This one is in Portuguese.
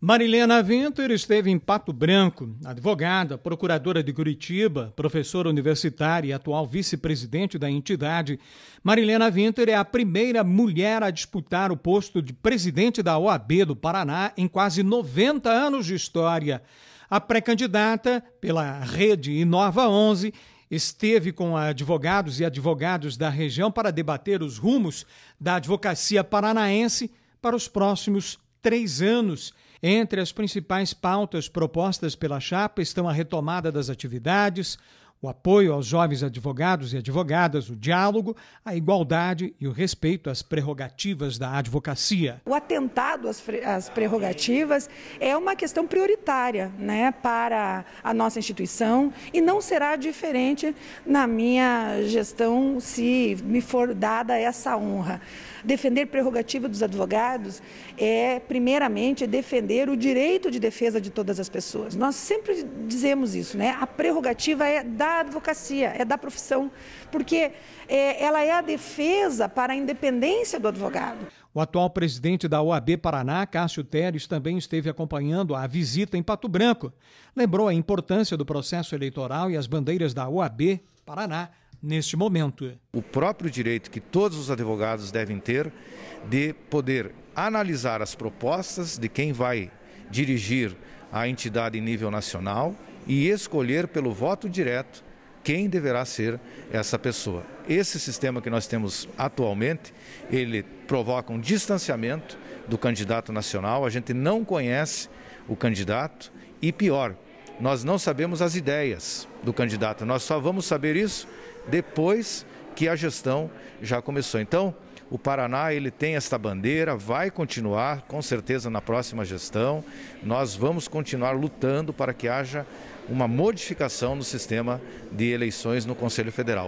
Marilena Winter esteve em Pato Branco. Advogada, procuradora de Curitiba, professora universitária e atual vice-presidente da entidade, Marilena Winter é a primeira mulher a disputar o posto de presidente da OAB do Paraná em quase 90 anos de história. A pré-candidata, pela rede Inova 11, esteve com advogados e advogados da região para debater os rumos da advocacia paranaense para os próximos três anos. Entre as principais pautas propostas pela chapa estão a retomada das atividades, o apoio aos jovens advogados e advogadas, o diálogo, a igualdade e o respeito às prerrogativas da advocacia. O atentado às, às prerrogativas é uma questão prioritária né, para a nossa instituição e não será diferente na minha gestão se me for dada essa honra. Defender prerrogativa dos advogados é, primeiramente, defender o direito de defesa de todas as pessoas. Nós sempre dizemos isso, né? A prerrogativa é da da advocacia, é da profissão, porque é, ela é a defesa para a independência do advogado. O atual presidente da OAB Paraná, Cássio Teres, também esteve acompanhando a visita em Pato Branco. Lembrou a importância do processo eleitoral e as bandeiras da OAB Paraná neste momento. O próprio direito que todos os advogados devem ter de poder analisar as propostas de quem vai dirigir a entidade em nível nacional e escolher pelo voto direto quem deverá ser essa pessoa. Esse sistema que nós temos atualmente, ele provoca um distanciamento do candidato nacional, a gente não conhece o candidato e pior, nós não sabemos as ideias do candidato. Nós só vamos saber isso depois que a gestão já começou. Então, o Paraná ele tem esta bandeira, vai continuar com certeza na próxima gestão. Nós vamos continuar lutando para que haja uma modificação no sistema de eleições no Conselho Federal.